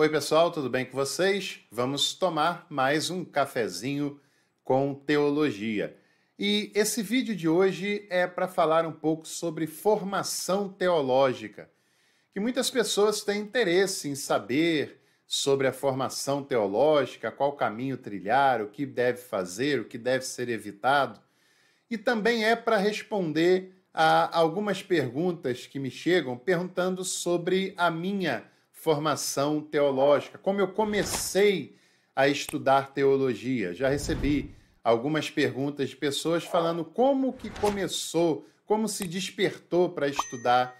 Oi, pessoal, tudo bem com vocês? Vamos tomar mais um cafezinho com teologia. E esse vídeo de hoje é para falar um pouco sobre formação teológica, que muitas pessoas têm interesse em saber sobre a formação teológica, qual caminho trilhar, o que deve fazer, o que deve ser evitado. E também é para responder a algumas perguntas que me chegam perguntando sobre a minha formação teológica, como eu comecei a estudar teologia. Já recebi algumas perguntas de pessoas falando como que começou, como se despertou para estudar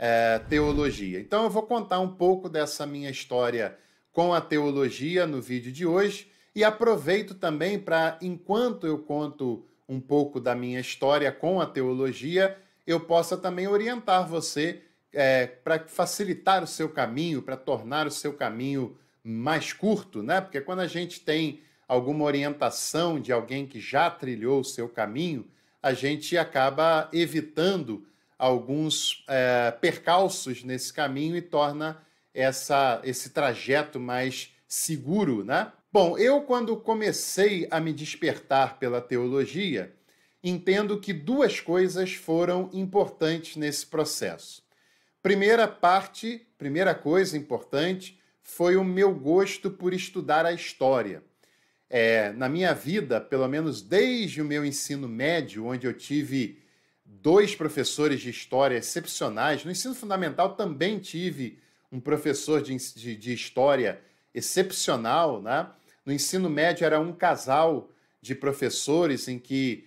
é, teologia. Então eu vou contar um pouco dessa minha história com a teologia no vídeo de hoje e aproveito também para, enquanto eu conto um pouco da minha história com a teologia, eu possa também orientar você é, para facilitar o seu caminho, para tornar o seu caminho mais curto, né? Porque quando a gente tem alguma orientação de alguém que já trilhou o seu caminho, a gente acaba evitando alguns é, percalços nesse caminho e torna essa, esse trajeto mais seguro, né? Bom, eu quando comecei a me despertar pela teologia, entendo que duas coisas foram importantes nesse processo. Primeira parte, primeira coisa importante, foi o meu gosto por estudar a história. É, na minha vida, pelo menos desde o meu ensino médio, onde eu tive dois professores de história excepcionais, no ensino fundamental também tive um professor de, de, de história excepcional. Né? No ensino médio era um casal de professores em que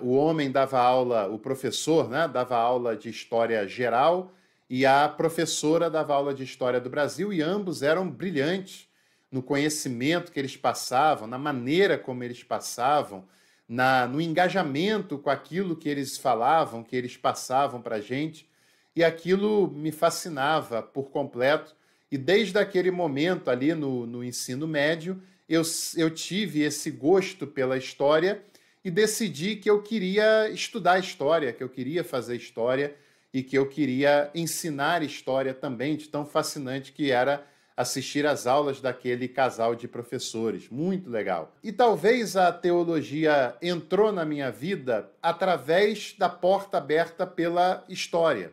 uh, o homem dava aula, o professor né, dava aula de história geral e a professora dava aula de História do Brasil e ambos eram brilhantes no conhecimento que eles passavam, na maneira como eles passavam, na, no engajamento com aquilo que eles falavam, que eles passavam para a gente. E aquilo me fascinava por completo. E desde aquele momento ali no, no ensino médio, eu, eu tive esse gosto pela história e decidi que eu queria estudar história, que eu queria fazer história e que eu queria ensinar história também, de tão fascinante que era assistir às aulas daquele casal de professores. Muito legal. E talvez a teologia entrou na minha vida através da porta aberta pela história.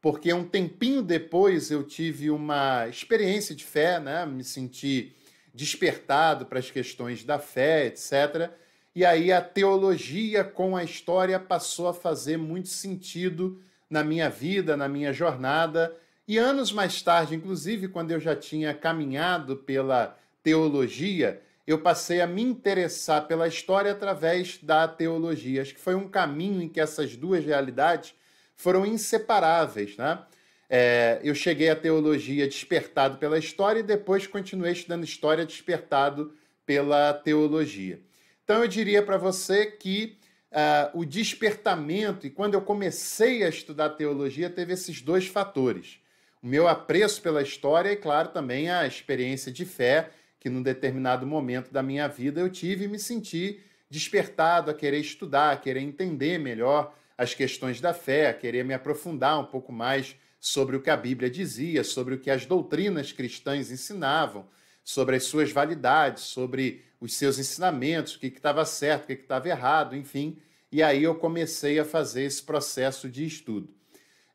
Porque um tempinho depois eu tive uma experiência de fé, né? Me senti despertado para as questões da fé, etc. E aí a teologia com a história passou a fazer muito sentido na minha vida, na minha jornada. E anos mais tarde, inclusive, quando eu já tinha caminhado pela teologia, eu passei a me interessar pela história através da teologia. Acho que foi um caminho em que essas duas realidades foram inseparáveis, né? É, eu cheguei à teologia despertado pela história e depois continuei estudando história despertado pela teologia. Então eu diria para você que uh, o despertamento, e quando eu comecei a estudar teologia, teve esses dois fatores. O meu apreço pela história e, claro, também a experiência de fé que num determinado momento da minha vida eu tive e me senti despertado a querer estudar, a querer entender melhor as questões da fé, a querer me aprofundar um pouco mais sobre o que a Bíblia dizia, sobre o que as doutrinas cristãs ensinavam sobre as suas validades, sobre os seus ensinamentos, o que estava certo, o que estava errado, enfim. E aí eu comecei a fazer esse processo de estudo.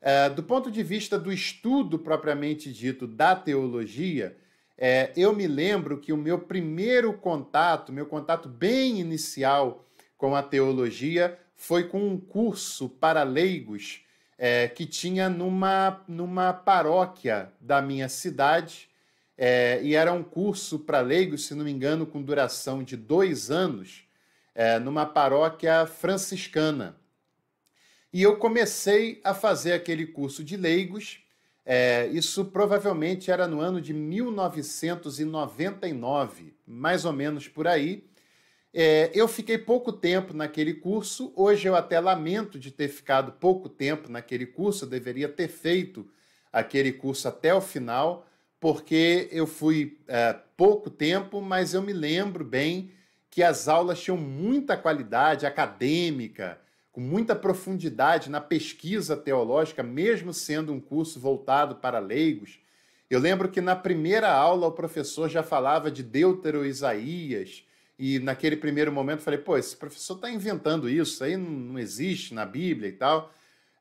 É, do ponto de vista do estudo propriamente dito da teologia, é, eu me lembro que o meu primeiro contato, meu contato bem inicial com a teologia, foi com um curso para leigos é, que tinha numa, numa paróquia da minha cidade, é, e era um curso para leigos, se não me engano, com duração de dois anos, é, numa paróquia franciscana. E eu comecei a fazer aquele curso de leigos, é, isso provavelmente era no ano de 1999, mais ou menos por aí. É, eu fiquei pouco tempo naquele curso, hoje eu até lamento de ter ficado pouco tempo naquele curso, eu deveria ter feito aquele curso até o final, porque eu fui é, pouco tempo, mas eu me lembro bem que as aulas tinham muita qualidade acadêmica, com muita profundidade na pesquisa teológica, mesmo sendo um curso voltado para leigos. Eu lembro que na primeira aula o professor já falava de Deutero Isaías, e naquele primeiro momento falei, pô, esse professor está inventando isso, isso aí não existe na Bíblia e tal.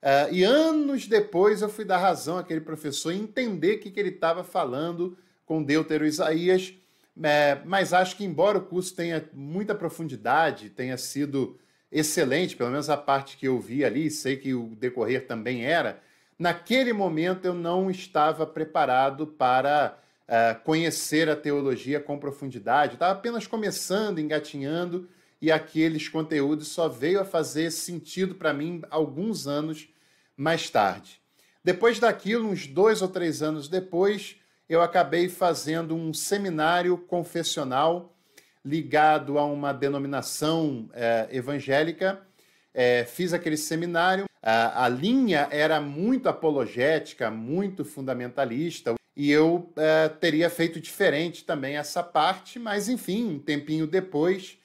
Uh, e anos depois eu fui dar razão àquele professor entender o que, que ele estava falando com Deutero Isaías. É, mas acho que, embora o curso tenha muita profundidade, tenha sido excelente, pelo menos a parte que eu vi ali, sei que o decorrer também era, naquele momento eu não estava preparado para uh, conhecer a teologia com profundidade, estava apenas começando, engatinhando, e aqueles conteúdos só veio a fazer sentido para mim alguns anos mais tarde. Depois daquilo, uns dois ou três anos depois, eu acabei fazendo um seminário confessional ligado a uma denominação é, evangélica. É, fiz aquele seminário. A, a, linha era muito apologética, muito fundamentalista, e eu é, teria feito diferente também essa parte, mas enfim, um tempinho depois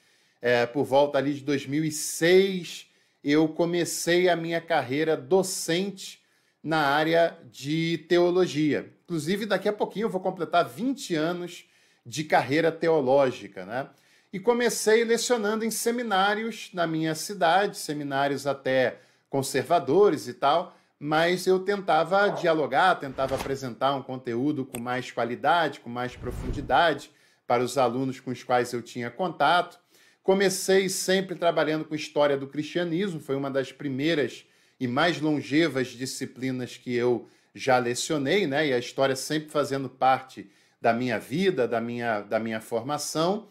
é, por volta ali de 2006, eu comecei a minha carreira docente na área de teologia. Inclusive, daqui a pouquinho eu vou completar 20 anos de carreira teológica, né? E comecei lecionando em seminários na minha cidade, seminários até conservadores e tal, mas eu tentava dialogar, tentava apresentar um conteúdo com mais qualidade, com mais profundidade para os alunos com os quais eu tinha contato. Comecei sempre trabalhando com história do cristianismo, foi uma das primeiras e mais longevas disciplinas que eu já lecionei, né? E a história sempre fazendo parte da minha vida, da minha, da minha formação.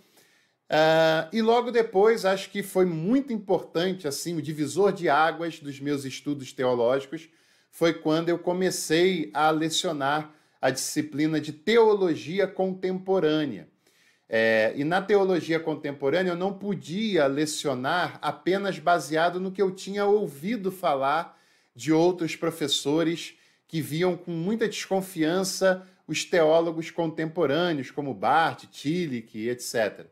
Uh, e logo depois, acho que foi muito importante, assim, o divisor de águas dos meus estudos teológicos foi quando eu comecei a lecionar a disciplina de teologia contemporânea. É, e na teologia contemporânea eu não podia lecionar apenas baseado no que eu tinha ouvido falar de outros professores que viam com muita desconfiança os teólogos contemporâneos, como Barth, Tillich, etc.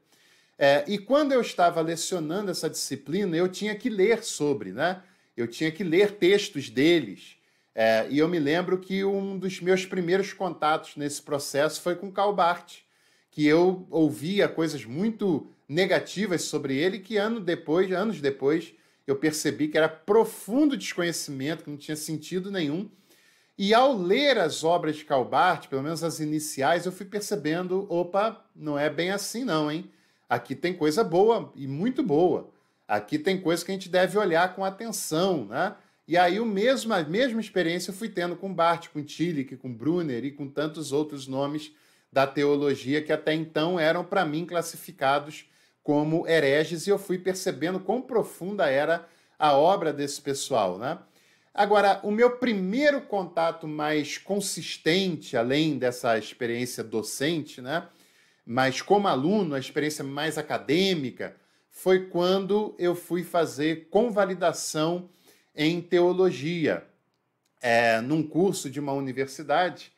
É, e quando eu estava lecionando essa disciplina, eu tinha que ler sobre, né? Eu tinha que ler textos deles. É, e eu me lembro que um dos meus primeiros contatos nesse processo foi com Karl Barth que eu ouvia coisas muito negativas sobre ele, que ano depois, anos depois, eu percebi que era profundo desconhecimento, que não tinha sentido nenhum. E ao ler as obras de Calbart, pelo menos as iniciais, eu fui percebendo, opa, não é bem assim não, hein? Aqui tem coisa boa e muito boa. Aqui tem coisa que a gente deve olhar com atenção, né? E aí o mesmo, a mesma experiência eu fui tendo com Bart, com Tillich, com Brunner e com tantos outros nomes da teologia que até então eram para mim classificados como hereges e eu fui percebendo quão profunda era a obra desse pessoal, né? Agora, o meu primeiro contato mais consistente, além dessa experiência docente, né? Mas como aluno, a experiência mais acadêmica, foi quando eu fui fazer convalidação em teologia, é, num curso de uma universidade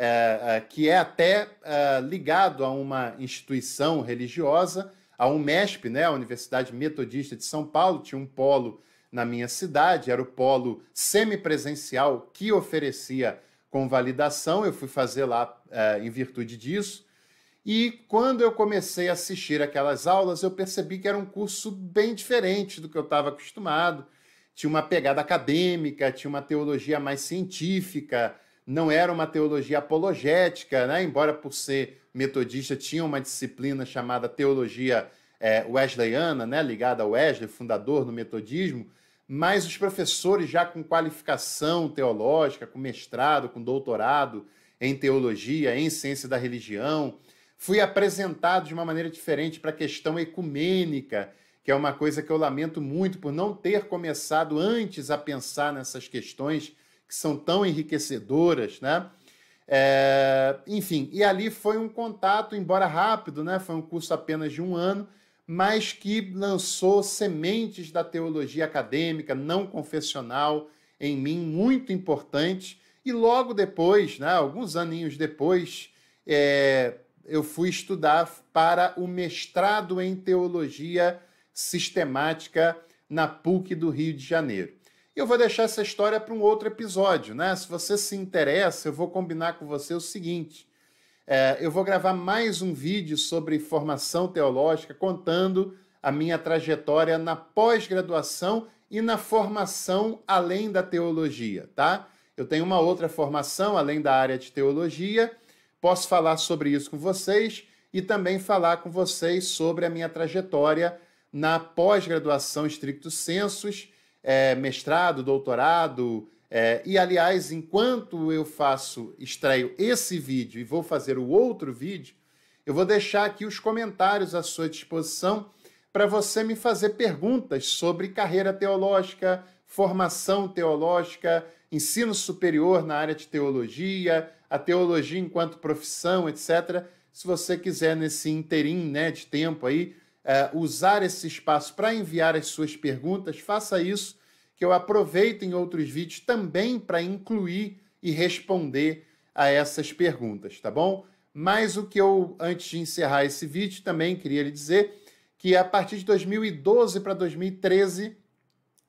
é, é, que é até é, ligado a uma instituição religiosa, a UMESP, né, a Universidade Metodista de São Paulo, tinha um polo na minha cidade, era o polo semipresencial que oferecia convalidação, eu fui fazer lá é, em virtude disso. E quando eu comecei a assistir aquelas aulas, eu percebi que era um curso bem diferente do que eu estava acostumado. Tinha uma pegada acadêmica, tinha uma teologia mais científica, não era uma teologia apologética, né? embora por ser metodista tinha uma disciplina chamada teologia é, wesleyana, né? ligada a Wesley, fundador do metodismo, mas os professores já com qualificação teológica, com mestrado, com doutorado em teologia, em ciência da religião, fui apresentado de uma maneira diferente para a questão ecumênica, que é uma coisa que eu lamento muito por não ter começado antes a pensar nessas questões que são tão enriquecedoras, né? É, enfim, e ali foi um contato, embora rápido, né? Foi um curso apenas de um ano, mas que lançou sementes da teologia acadêmica não confessional em mim muito importantes. E logo depois, né, alguns aninhos depois, é, eu fui estudar para o mestrado em teologia sistemática na PUC do Rio de Janeiro eu vou deixar essa história para um outro episódio, né? Se você se interessa, eu vou combinar com você o seguinte: é, eu vou gravar mais um vídeo sobre formação teológica, contando a minha trajetória na pós-graduação e na formação além da teologia, tá? Eu tenho uma outra formação além da área de teologia, posso falar sobre isso com vocês e também falar com vocês sobre a minha trajetória na pós-graduação estricto sensus é, mestrado, doutorado. É, e, aliás, enquanto eu faço, extraio esse vídeo e vou fazer o outro vídeo, eu vou deixar aqui os comentários à sua disposição para você me fazer perguntas sobre carreira teológica, formação teológica, ensino superior na área de teologia, a teologia enquanto profissão, etc. Se você quiser, nesse interim né, de tempo aí, uh, usar esse espaço para enviar as suas perguntas, faça isso, que eu aproveito em outros vídeos também para incluir e responder a essas perguntas, tá bom? Mas o que eu, antes de encerrar esse vídeo, também queria lhe dizer que a partir de 2012 para 2013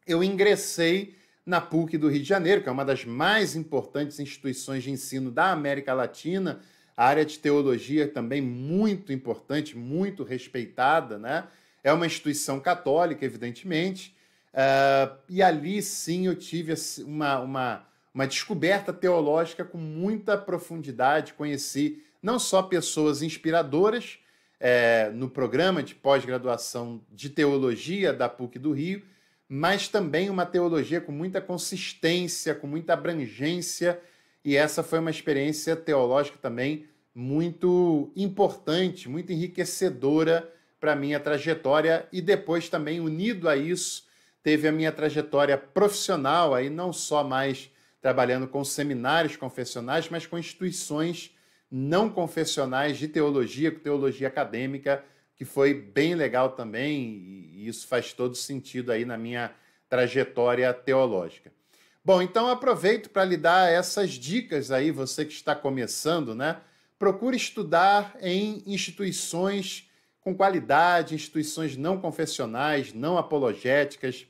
eu ingressei na PUC do Rio de Janeiro, que é uma das mais importantes instituições de ensino da América Latina a área de teologia também muito importante, muito respeitada, né? É uma instituição católica, evidentemente, uh, e ali sim eu tive assim, uma, uma, uma descoberta teológica com muita profundidade. Conheci não só pessoas inspiradoras é, no programa de pós-graduação de teologia da PUC do Rio, mas também uma teologia com muita consistência, com muita abrangência, e essa foi uma experiência teológica também muito importante, muito enriquecedora para a minha trajetória e depois também unido a isso teve a minha trajetória profissional aí não só mais trabalhando com seminários confessionais, mas com instituições não confessionais de teologia, com teologia acadêmica, que foi bem legal também, e isso faz todo sentido aí na minha trajetória teológica. Bom, então aproveito para lhe dar essas dicas aí, você que está começando, né? procure estudar em instituições com qualidade, instituições não confessionais, não apologéticas,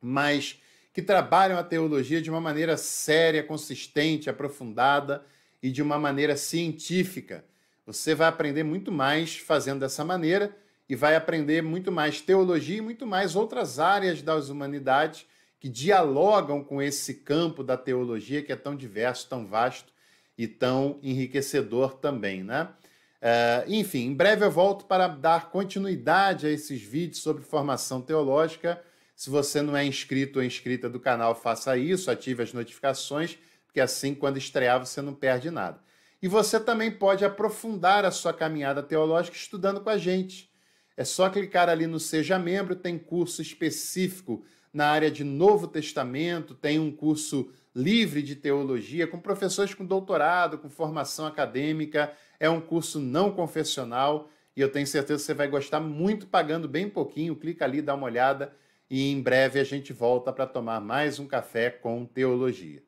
mas que trabalham a teologia de uma maneira séria, consistente, aprofundada e de uma maneira científica. Você vai aprender muito mais fazendo dessa maneira e vai aprender muito mais teologia e muito mais outras áreas das humanidades que dialogam com esse campo da teologia que é tão diverso, tão vasto e tão enriquecedor também, né? Uh, enfim, em breve eu volto para dar continuidade a esses vídeos sobre formação teológica. Se você não é inscrito ou inscrita do canal, faça isso, ative as notificações, porque assim, quando estrear, você não perde nada. E você também pode aprofundar a sua caminhada teológica estudando com a gente. É só clicar ali no Seja Membro, tem curso específico na área de Novo Testamento, tem um curso livre de teologia, com professores com doutorado, com formação acadêmica. É um curso não confessional e eu tenho certeza que você vai gostar muito, pagando bem pouquinho. Clica ali, dá uma olhada e em breve a gente volta para tomar mais um café com teologia.